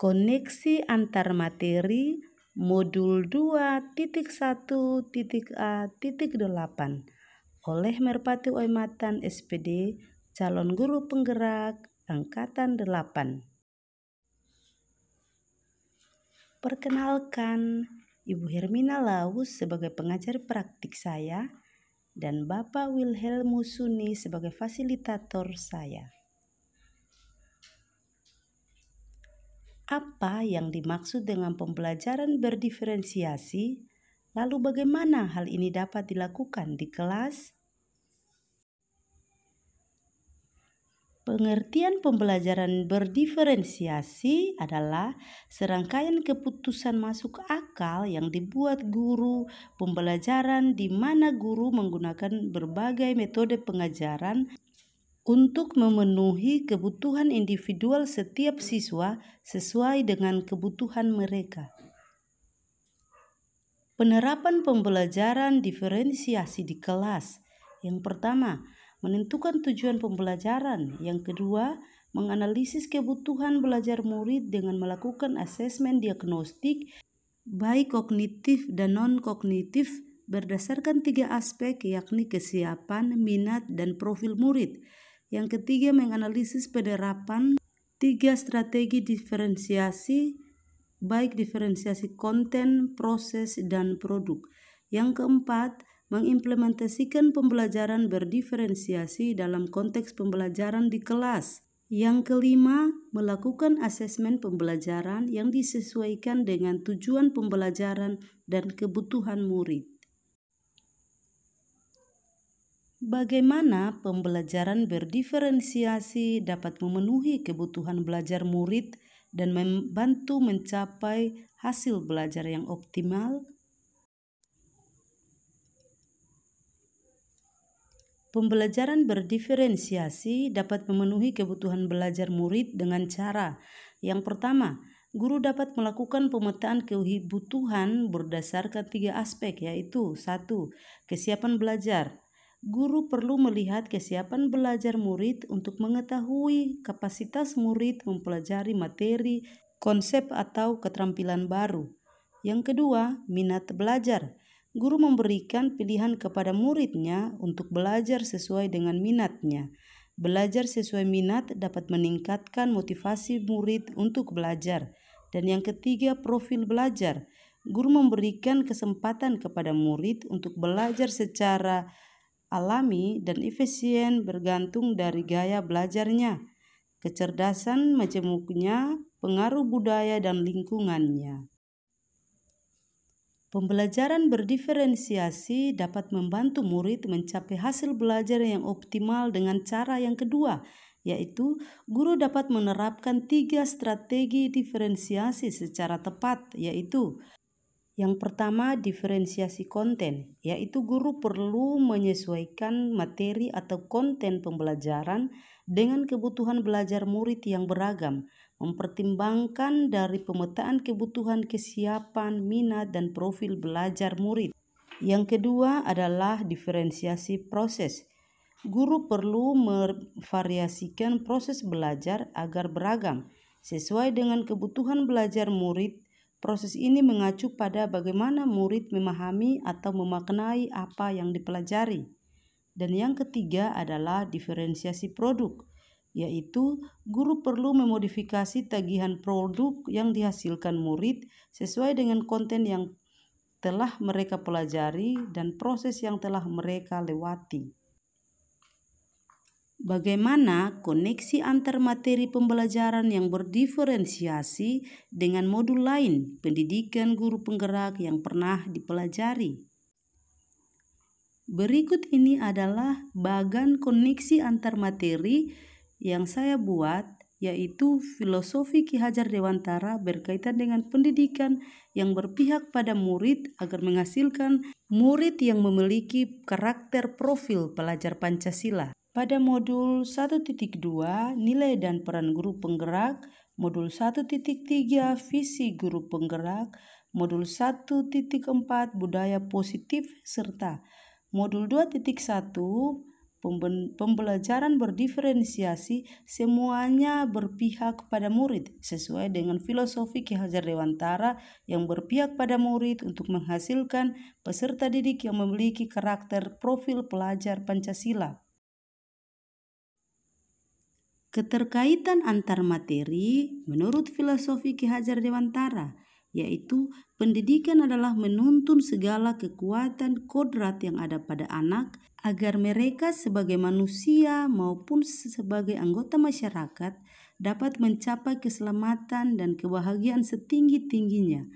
koneksi antar materi modul 2.1.A.8 oleh Merpati Oimatan SPD calon guru penggerak angkatan 8. Perkenalkan Ibu Hermina Laus sebagai pengajar praktik saya dan Bapak Wilhelm Suni sebagai fasilitator saya. apa yang dimaksud dengan pembelajaran berdiferensiasi, lalu bagaimana hal ini dapat dilakukan di kelas. Pengertian pembelajaran berdiferensiasi adalah serangkaian keputusan masuk akal yang dibuat guru pembelajaran di mana guru menggunakan berbagai metode pengajaran untuk memenuhi kebutuhan individual setiap siswa sesuai dengan kebutuhan mereka. Penerapan pembelajaran diferensiasi di kelas. Yang pertama, menentukan tujuan pembelajaran. Yang kedua, menganalisis kebutuhan belajar murid dengan melakukan asesmen diagnostik baik kognitif dan non-kognitif berdasarkan tiga aspek yakni kesiapan, minat, dan profil murid. Yang ketiga, menganalisis penerapan tiga strategi diferensiasi, baik diferensiasi konten, proses, dan produk. Yang keempat, mengimplementasikan pembelajaran berdiferensiasi dalam konteks pembelajaran di kelas. Yang kelima, melakukan asesmen pembelajaran yang disesuaikan dengan tujuan pembelajaran dan kebutuhan murid. Bagaimana pembelajaran berdiferensiasi dapat memenuhi kebutuhan belajar murid dan membantu mencapai hasil belajar yang optimal? Pembelajaran berdiferensiasi dapat memenuhi kebutuhan belajar murid dengan cara yang pertama, guru dapat melakukan pemetaan kebutuhan berdasarkan tiga aspek yaitu satu, kesiapan belajar, guru perlu melihat kesiapan belajar murid untuk mengetahui kapasitas murid mempelajari materi, konsep, atau keterampilan baru. Yang kedua, minat belajar. Guru memberikan pilihan kepada muridnya untuk belajar sesuai dengan minatnya. Belajar sesuai minat dapat meningkatkan motivasi murid untuk belajar. Dan yang ketiga, profil belajar. Guru memberikan kesempatan kepada murid untuk belajar secara alami dan efisien bergantung dari gaya belajarnya, kecerdasan majemuknya, pengaruh budaya dan lingkungannya. Pembelajaran berdiferensiasi dapat membantu murid mencapai hasil belajar yang optimal dengan cara yang kedua, yaitu guru dapat menerapkan tiga strategi diferensiasi secara tepat, yaitu yang pertama, diferensiasi konten, yaitu guru perlu menyesuaikan materi atau konten pembelajaran dengan kebutuhan belajar murid yang beragam, mempertimbangkan dari pemetaan kebutuhan, kesiapan, minat, dan profil belajar murid. Yang kedua adalah diferensiasi proses. Guru perlu mervariasikan proses belajar agar beragam sesuai dengan kebutuhan belajar murid Proses ini mengacu pada bagaimana murid memahami atau memaknai apa yang dipelajari. Dan yang ketiga adalah diferensiasi produk, yaitu guru perlu memodifikasi tagihan produk yang dihasilkan murid sesuai dengan konten yang telah mereka pelajari dan proses yang telah mereka lewati. Bagaimana koneksi antar materi pembelajaran yang berdiferensiasi dengan modul lain pendidikan guru penggerak yang pernah dipelajari? Berikut ini adalah bagan koneksi antar materi yang saya buat yaitu filosofi Ki Hajar Dewantara berkaitan dengan pendidikan yang berpihak pada murid agar menghasilkan murid yang memiliki karakter profil pelajar Pancasila. Pada modul 1.2 nilai dan peran guru penggerak, modul 1.3 visi guru penggerak, modul 1.4 budaya positif serta modul 2.1 pembelajaran berdiferensiasi semuanya berpihak pada murid sesuai dengan filosofi Ki Hajar Dewantara yang berpihak pada murid untuk menghasilkan peserta didik yang memiliki karakter profil pelajar Pancasila. Keterkaitan antar materi menurut filosofi Ki Hajar Dewantara yaitu pendidikan adalah menuntun segala kekuatan kodrat yang ada pada anak agar mereka sebagai manusia maupun sebagai anggota masyarakat dapat mencapai keselamatan dan kebahagiaan setinggi-tingginya.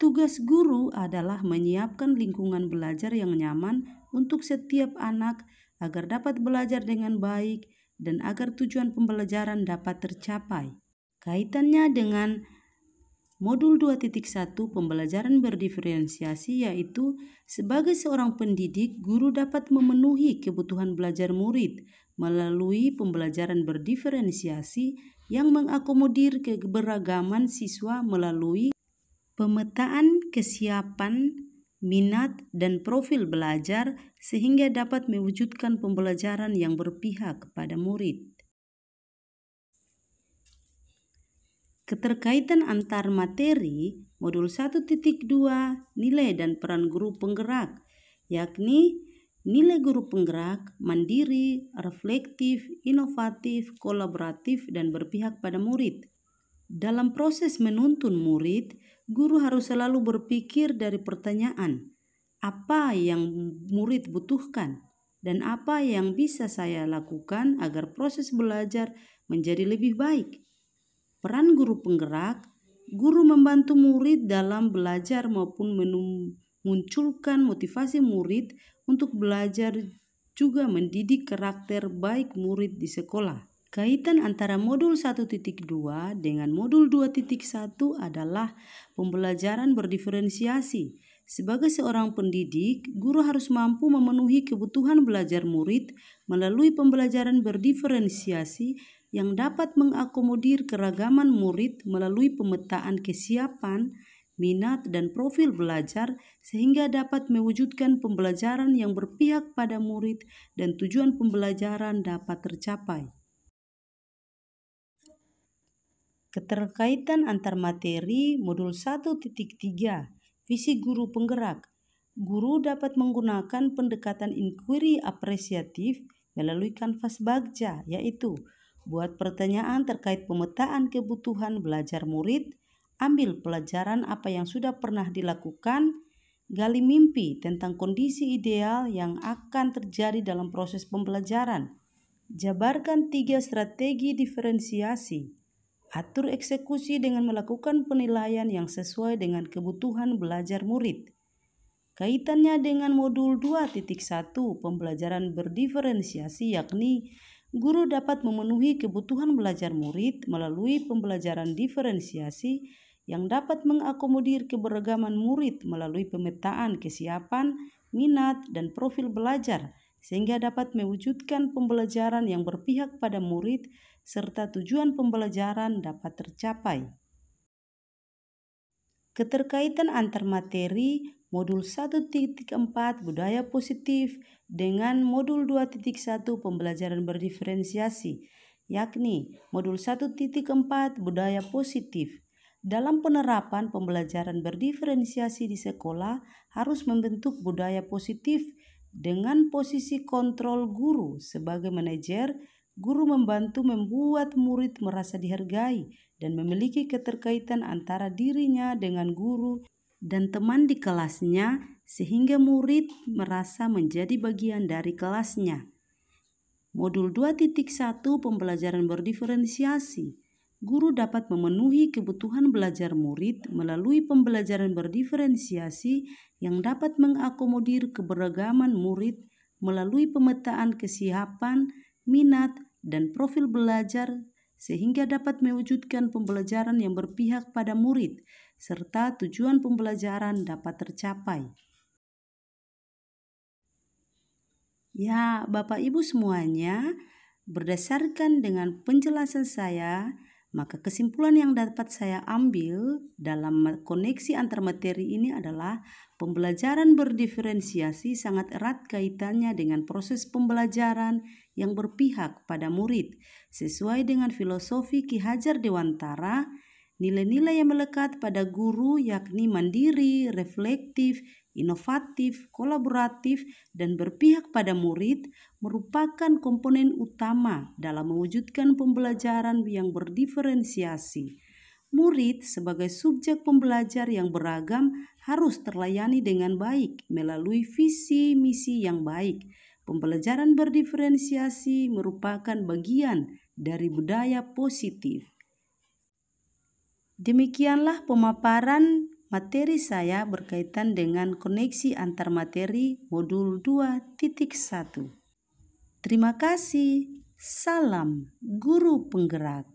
Tugas guru adalah menyiapkan lingkungan belajar yang nyaman untuk setiap anak agar dapat belajar dengan baik dan agar tujuan pembelajaran dapat tercapai. Kaitannya dengan modul 2.1 pembelajaran berdiferensiasi yaitu sebagai seorang pendidik, guru dapat memenuhi kebutuhan belajar murid melalui pembelajaran berdiferensiasi yang mengakomodir keberagaman siswa melalui pemetaan kesiapan minat, dan profil belajar sehingga dapat mewujudkan pembelajaran yang berpihak kepada murid. Keterkaitan antar materi modul 1.2 nilai dan peran guru penggerak yakni nilai guru penggerak mandiri, reflektif, inovatif, kolaboratif dan berpihak pada murid. Dalam proses menuntun murid, guru harus selalu berpikir dari pertanyaan, apa yang murid butuhkan dan apa yang bisa saya lakukan agar proses belajar menjadi lebih baik. Peran guru penggerak, guru membantu murid dalam belajar maupun memunculkan motivasi murid untuk belajar juga mendidik karakter baik murid di sekolah. Kaitan antara modul 1.2 dengan modul 2.1 adalah pembelajaran berdiferensiasi. Sebagai seorang pendidik, guru harus mampu memenuhi kebutuhan belajar murid melalui pembelajaran berdiferensiasi yang dapat mengakomodir keragaman murid melalui pemetaan kesiapan, minat, dan profil belajar sehingga dapat mewujudkan pembelajaran yang berpihak pada murid dan tujuan pembelajaran dapat tercapai. Keterkaitan antar materi modul 1.3 Visi guru penggerak. Guru dapat menggunakan pendekatan inquiry apresiatif melalui kanvas bagja, yaitu buat pertanyaan terkait pemetaan kebutuhan belajar murid, ambil pelajaran apa yang sudah pernah dilakukan, gali mimpi tentang kondisi ideal yang akan terjadi dalam proses pembelajaran. Jabarkan tiga strategi diferensiasi Atur eksekusi dengan melakukan penilaian yang sesuai dengan kebutuhan belajar murid. Kaitannya dengan modul 2.1 pembelajaran berdiferensiasi yakni guru dapat memenuhi kebutuhan belajar murid melalui pembelajaran diferensiasi yang dapat mengakomodir keberagaman murid melalui pemetaan kesiapan, minat, dan profil belajar sehingga dapat mewujudkan pembelajaran yang berpihak pada murid serta tujuan pembelajaran dapat tercapai. Keterkaitan antar materi modul 1.4 budaya positif dengan modul 2.1 pembelajaran berdiferensiasi, yakni modul 1.4 budaya positif. Dalam penerapan pembelajaran berdiferensiasi di sekolah harus membentuk budaya positif dengan posisi kontrol guru sebagai manajer Guru membantu membuat murid merasa dihargai dan memiliki keterkaitan antara dirinya dengan guru dan teman di kelasnya, sehingga murid merasa menjadi bagian dari kelasnya. Modul 2.1 Pembelajaran Berdiferensiasi Guru dapat memenuhi kebutuhan belajar murid melalui pembelajaran berdiferensiasi yang dapat mengakomodir keberagaman murid melalui pemetaan kesiapan minat, dan profil belajar sehingga dapat mewujudkan pembelajaran yang berpihak pada murid, serta tujuan pembelajaran dapat tercapai. Ya, Bapak Ibu semuanya, berdasarkan dengan penjelasan saya, maka kesimpulan yang dapat saya ambil dalam koneksi antar materi ini adalah pembelajaran berdiferensiasi sangat erat kaitannya dengan proses pembelajaran yang berpihak pada murid sesuai dengan filosofi Ki Hajar Dewantara Nilai-nilai yang melekat pada guru yakni mandiri, reflektif, inovatif, kolaboratif, dan berpihak pada murid merupakan komponen utama dalam mewujudkan pembelajaran yang berdiferensiasi. Murid sebagai subjek pembelajar yang beragam harus terlayani dengan baik melalui visi misi yang baik. Pembelajaran berdiferensiasi merupakan bagian dari budaya positif. Demikianlah pemaparan materi saya berkaitan dengan koneksi antar materi modul 2.1. Terima kasih. Salam guru penggerak.